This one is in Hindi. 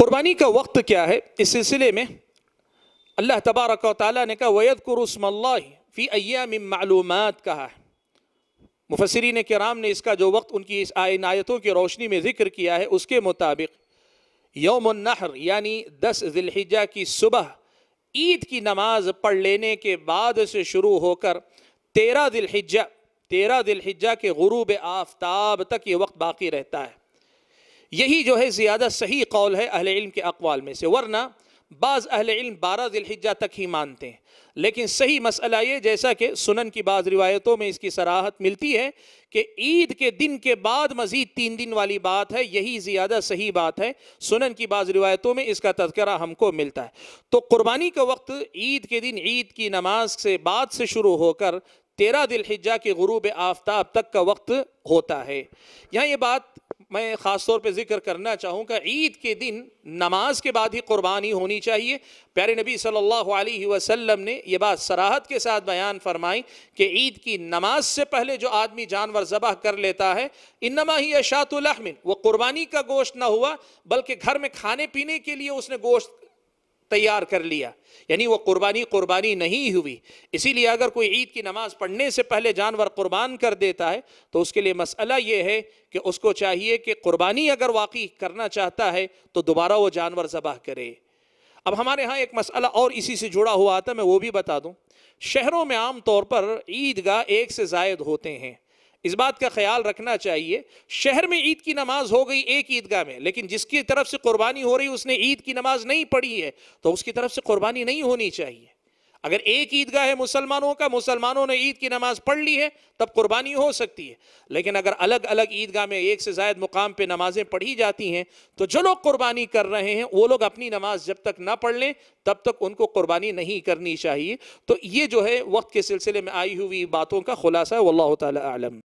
कुर्बानी का वक्त क्या है इस सिलसिले में अल्लाह तबारक ने कहा वैद कुरस्मल्ला फ़ी अयाम मालूम कहा है मुफसरीन कराम ने इसका जो वक्त उनकी इस आयनायतों की रोशनी में ज़िक्र किया है उसके मुताबिक नहर यानी दस जिलहिजा की सुबह ईद की नमाज पढ़ लेने के बाद से शुरू होकर तेरह दिलहिजा तेरह दिलहिजा के गुरूब आफ्ताब तक ये वक्त बाकी रहता है यही जो है ज़्यादा सही कौल है अहल इल्म के अकवाल में से वरना बाज़ अहल इल्म बारह दिलहिजा तक ही मानते हैं लेकिन सही मसला ये जैसा कि सुनन की बाज़ रिवायतों में इसकी सराहत मिलती है कि ईद के दिन के बाद मज़ीद तीन दिन वाली बात है यही ज़्यादा सही बात है सुनन की बाज़ रिवायतों में इसका तस्करा हमको मिलता है तो क़ुरबानी का वक्त ईद के दिन ईद की नमाज से बाद से शुरू होकर तेरह दिलहिजा के गुरूब आफ्ताब तक का वक्त होता है यहाँ ये बात मैं ख़ास तौर पर ज़िक्र करना चाहूँगा ईद के दिन नमाज के बाद ही कुर्बानी होनी चाहिए प्यारे नबी सल्लल्लाहु अलैहि वसल्लम ने यह बात सराहत के साथ बयान फरमाई कि ईद की नमाज से पहले जो आदमी जानवर ज़बह कर लेता है इनमा ही अशातुलहमिन वो कुर्बानी का गोश्त ना हुआ बल्कि घर में खाने पीने के लिए उसने गोश्त तैयार कर लिया यानी वो कुर्बानी कुर्बानी नहीं हुई इसीलिए अगर कोई ईद की नमाज़ पढ़ने से पहले जानवर कुर्बान कर देता है तो उसके लिए मसला ये है कि उसको चाहिए कि कुर्बानी अगर वाकई करना चाहता है तो दोबारा वो जानवर जबाह करे अब हमारे यहाँ एक मसला और इसी से जुड़ा हुआ आता मैं वो भी बता दूँ शहरों में आम तौर पर ईदगाह एक से जायद होते हैं इस बात का ख्याल रखना चाहिए शहर में ईद की नमाज हो गई एक ईदगाह में लेकिन जिसकी तरफ से कुर्बानी हो रही उसने ईद की नमाज नहीं पढ़ी है तो उसकी तरफ से कुर्बानी नहीं होनी चाहिए अगर एक ईदगाह है मुसलमानों का मुसलमानों ने ईद की नमाज पढ़ ली है तब कुर्बानी हो सकती है लेकिन अगर अलग अलग ईदगाह में एक से ज़ायद मुकाम पे नमाज़ें पढ़ी जाती हैं तो जो लोग कुर्बानी कर रहे हैं वो लोग अपनी नमाज जब तक ना पढ़ लें तब तक उनको कुर्बानी नहीं करनी चाहिए तो ये जो है वक्त के सिलसिले में आई हुई बातों का खुलासा है वल्ल तलम